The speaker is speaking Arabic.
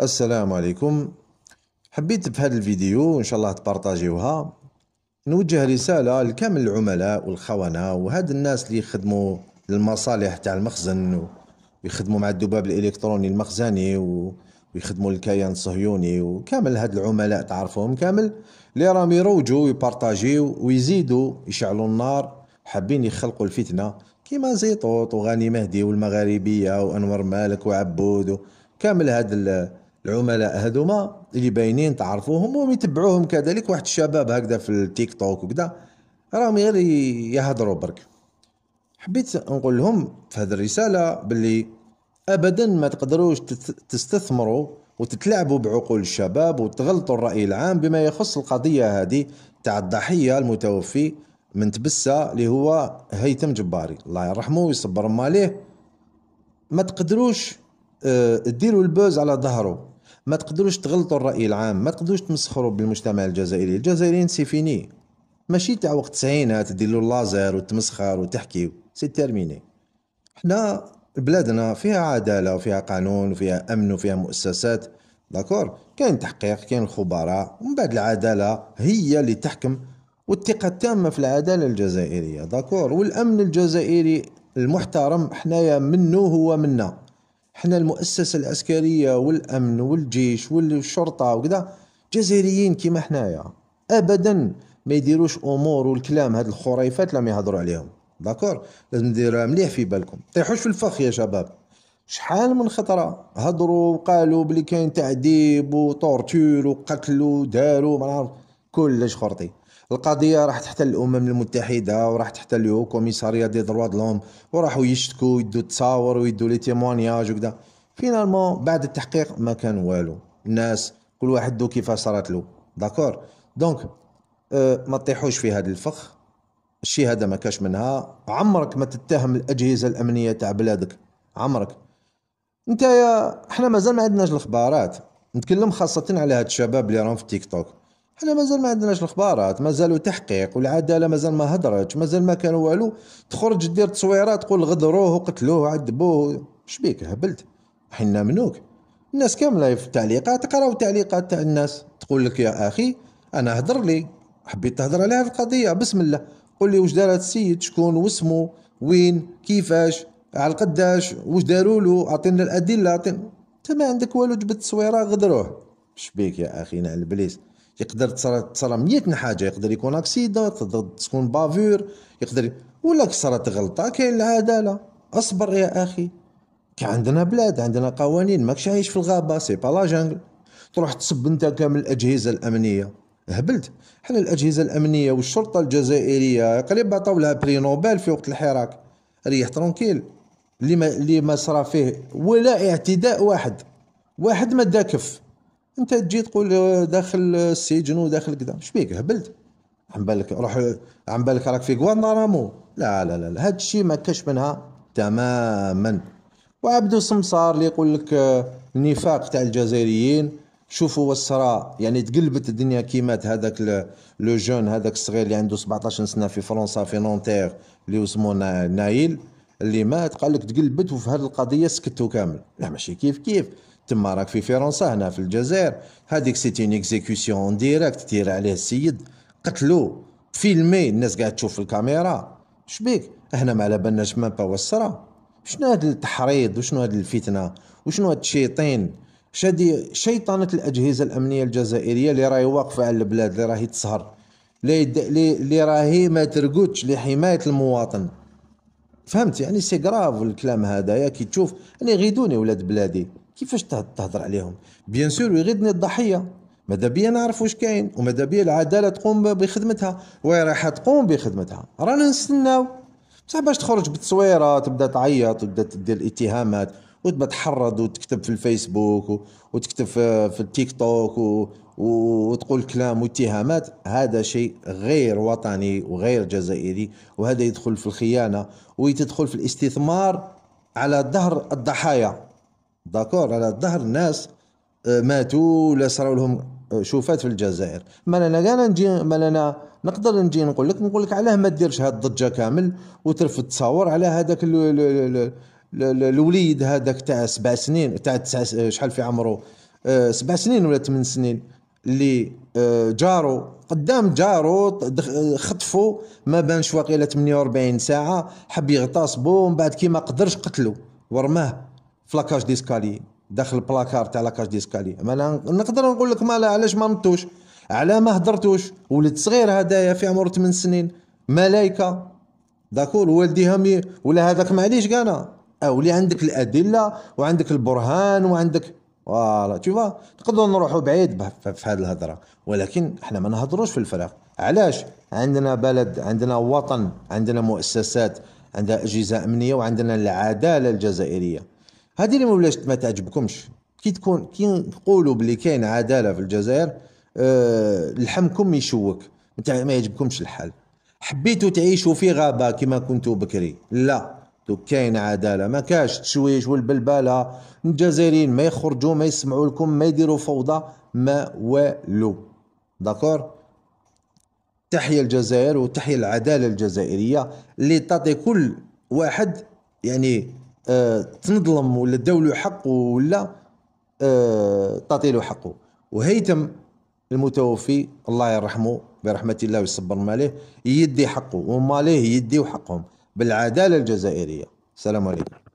السلام عليكم حبيت في هذا الفيديو ان شاء الله تبارطاجيوها نوجه رساله لكامل العملاء والخونه وهاد الناس اللي يخدموا للمصالح تاع المخزن ويخدموا مع الذباب الالكتروني المخزني ويخدموا الكيان الصهيوني وكامل هاد العملاء تعرفوهم كامل اللي راهم يروجوا ويبارطاجيو ويزيدوا يشعلوا النار حابين يخلقوا الفتنه كيما زيطوط وغاني مهدي والمغاربيه وانور مالك وعبود كامل هاد العملاء هذوما اللي باينين تعرفوهم وهم يتبعوهم كذلك واحد الشباب هكذا في التيك توك وكذا راهم غير يهضروا برك حبيت نقول لهم في هذه الرساله باللي ابدا ما تقدروش تستثمروا وتتلعبوا بعقول الشباب وتغلطوا الراي العام بما يخص القضيه هذه تاع الضحيه المتوفي من تبسه اللي هو هيثم جباري الله يرحمه ويصبر ماليه ما تقدروش آه، ديروا البوز على ظهره ما تقدروش تغلطوا الرأي العام ما تقدروش تمسخروا بالمجتمع الجزائري الجزائريين سي فيني ماشي تاع وقت التسعينات له اللازر وتمسخر وتحكي سي تيرميني حنا بلادنا فيها عدالة وفيها قانون وفيها أمن وفيها مؤسسات داكور كاين تحقيق كاين الخبراء ومن بعد العدالة هي اللي تحكم والثقة التامة في العدالة الجزائرية داكور والأمن الجزائري المحترم حنايا منه هو منا حنا المؤسسة العسكرية والأمن والجيش والشرطة وكذا جزائريين كيما حنايا أبدا ما يديروش أمور والكلام هاد الخريفات لما يهضروا عليهم داكور لازم نديروها مليح في بالكم طيحوش في الفخ يا شباب شحال من خطره هضروا وقالوا بلي كاين تعذيب وتورتور وقتل وداروا ما نعرف كلش خرطي القضيه راح تحتل الامم المتحده وراح حتى اليو كوميساريه دي دروا دلوم وراحوا يشتكوا ويدوا تصاور ويدوا لي تيمونياج وكذا فينالمون بعد التحقيق ما كان والو الناس كل واحد دو كيفا صارت له داكور دونك أه ما تطيحوش في هذا الفخ الشي هذا ما كاش منها عمرك ما تتهم الاجهزه الامنيه تاع بلادك عمرك انت يا احنا مازال ما عندناش الاخبارات نتكلم خاصه على هاد الشباب اللي راهم في تيك توك حنا مازال ما عندناش الاخبارات مازالوا تحقيق والعداله مازال ما هدرتش مازال ما كانوا والو تخرج دير تصويرات تقول غدروه وقتلوه عذبوه بيك هبلت حنا منوك الناس كامله في التعليقات قراو التعليقات تاع الناس تقول لك يا اخي انا هدر لي حبيت تهدر عليها في القضيه بسم الله قول لي واش دار السيد شكون واسمه وين كيفاش على قداش واش داروا له اعطينا الادله اعطينا انت ما عندك والو جبت تصويره غدروه بيك يا اخي نعل بليس يقدر تصرى 100 حاجه يقدر يكون اكسيدا تكون بافور يقدر ولا صرات غلطه كاين العداله اصبر يا اخي عندنا بلاد عندنا قوانين ماكش عايش في الغابه سي با لا جانجل تروح تسب انت كامل الاجهزه الامنيه هبلت حنا الاجهزه الامنيه والشرطه الجزائريه قريب عطاو لها بري نوبل في وقت الحراك ريح ترونكيل اللي ما اللي ما صرا فيه ولا اعتداء واحد واحد ما داكف انت تجي تقول داخل السجن وداخل كذا اش بيك هبلت عم بالك روح عم بالك راك في غوانتانامو لا لا لا, لا. هاد الشيء ما كاش منها تماما وعبدو سمسار اللي يقول لك النفاق تاع الجزائريين شوفوا وصرا يعني تقلبت الدنيا مات هذاك لو جون هذاك الصغير اللي عنده 17 سنه في فرنسا في نونتير اللي اسمه نايل اللي مات قال لك تقلبت وفي هذه القضيه سكتوا كامل لا ماشي كيف كيف تما راك في فرنسا هنا في الجزائر هذيك سيتي اون اكزيكسيون ديريكت دير عليه السيد قتلو فيلمي الناس قاعد تشوف في الكاميرا شبيك هنا ما على بالناش ما با شنو هاد التحريض وشنو هاد الفتنه وشنو هاد الشيطين شادي شيطنة الأجهزة الأمنية الجزائرية اللي راهي واقفة على البلاد اللي راهي تسهر اللي راهي ما ترقدش لحماية المواطن فهمت يعني سي كراف الكلام يا كي تشوف انا غيدوني ولاد بلادي كيفاش تهضر عليهم بيان سور يغيضني الضحيه ماذا بيا نعرف واش كاين وماذا بيا العداله تقوم بخدمتها وهي رايحه تقوم بخدمتها رانا نستناو بصح باش تخرج بالتصويره تبدا تعيط وتبدا تدير الاتهامات وتبدا تحرض وتكتب في الفيسبوك وتكتب في التيك توك و... وتقول كلام واتهامات هذا شيء غير وطني وغير جزائري وهذا يدخل في الخيانه ويتدخل في الاستثمار على ظهر الضحايا داكور على الظهر الناس آه، ماتوا ولا صراو لهم آه، شوفات في الجزائر ما انا كاع نجي ما انا نقدر نجي نقول لك نقول لك علاه ما ديرش هاد الضجه كامل وترفد تصور على هذاك الوليد هذاك تاع سبع سنين تاع تسع آه، شحال في عمره سبع سنين ولا ثمان سنين اللي جارو قدام جارو خطفو ما بانش واقيلا 48 ساعه حب يغتصبو ومن بعد كي ما قدرش قتلو ورماه في لاكاج ديسكالي داخل البلاكار تاع لاكاج ديسكالي انا نقدر نقول لك مالا علاش ما نطوش على ما هدرتوش ولد صغير هدايا في عمر 8 سنين ملايكه داكور والديها مي ولا هذاك معليش كانا اولي عندك الادله وعندك البرهان وعندك فوالا تشوفا نقدروا نروحوا بعيد في هذه الهضره ولكن احنا ما نهضروش في الفراغ علاش عندنا بلد عندنا وطن عندنا مؤسسات عندنا اجهزه امنيه وعندنا العداله الجزائريه هادي اللي مولاش ما تعجبكمش كي تكون كي نقولوا بلي كاين عداله في الجزائر أه لحمكم يشوك ما يعجبكمش الحال حبيتوا تعيشوا في غابه كما كنتوا بكري لا كاين عداله ما كاش تشويش والبلباله الجزائريين ما يخرجوا ما يسمعوا لكم ما يديروا فوضى ما والو داكور تحيا الجزائر وتحيا العداله الجزائريه اللي تعطي كل واحد يعني تنظلم ولا داو له حق ولا آه، تعطي له حقه وهيتم المتوفي الله يرحمه برحمة الله ويصبر ماله يدي حقه وماله يدي حقهم بالعدالة الجزائرية السلام عليكم